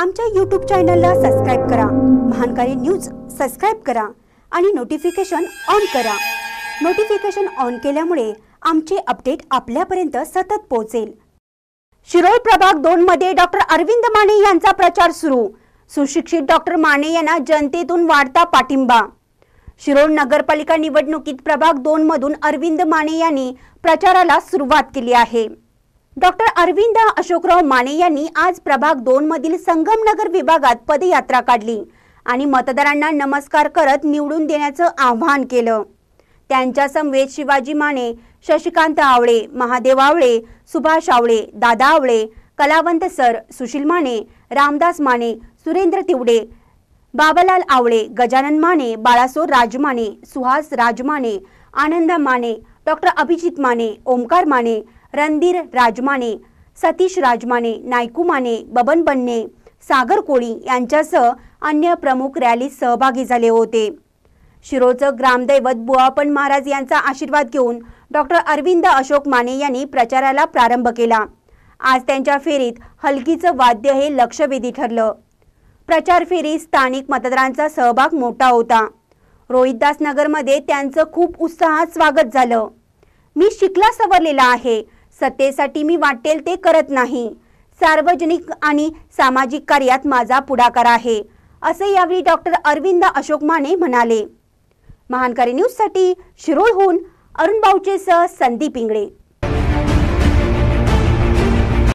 आमच्या यूट्यूब चॅनलला सबस्क्राईब करा महानकारी न्यूज सबस्क्राईब करा आणि नोटिफिकेशन ऑन करा नोटिफिकेशन ऑन केल्यामुळे आमचे अपडेट आपल्यापर्यंत सतत पोहोचेल शिरोळ प्रभाग दोन मध्ये डॉक्टर अरविंद माने यांचा प्रचार सुरू सुशिक्षित डॉक्टर माने यांना जनतेतून वाढता पाठिंबा शिरोळ नगरपालिका निवडणुकीत प्रभाग दोन मधून अरविंद माने यांनी प्रचाराला सुरुवात केली आहे डॉक्टर अरविंद अशोकराव माने यांनी आज प्रभाग दोन मधील संगमनगर विभागात पदयात्रा काढली आणि मतदारांना नमस्कार करत निवडून देण्याचं आव्हान केलं त्यांच्या समवेत शिवाजी माने शशिकांत आवळे महादेव आवळे सुभाष आवळे दादा आवळे कलावंत सर सुशील माने रामदास माने सुरेंद्र तिवडे बाबालाल आवळे गजानन माने बाळासोर राजमाने सुहास राजमाने आनंद माने डॉक्टर अभिजित माने ओमकार माने रणधीर राजमाने सतीश राजमाने नायकू माने बबन बन्ने सागर कोळी यांच्यासह अन्य प्रमुख रॅलीत सहभागी झाले होते शिरोचं ग्रामदैवत बुवापण महाराज यांचा आशीर्वाद घेऊन डॉक्टर अरविंद अशोक माने यांनी प्रचाराला प्रारंभ केला आज त्यांच्या फेरीत हलकीचं वाद्य हे लक्षवेधी ठरलं प्रचार फेरीत स्थानिक मतदारांचा सहभाग मोठा होता रोहितदासनगरमध्ये त्यांचं खूप उत्साहात स्वागत झालं मी शिकला सवरलेला आहे सत्तेसाठी मी वाटेल ते करत नाही सार्वजनिक आणि सामाजिक कार्यात माझा पुढाकार आहे असे यावेळी डॉक्टर अरविंद अशोक माने म्हणाले महानकारी न्यूजसाठी शिरोळहून अरुण सह संदीप इंगळे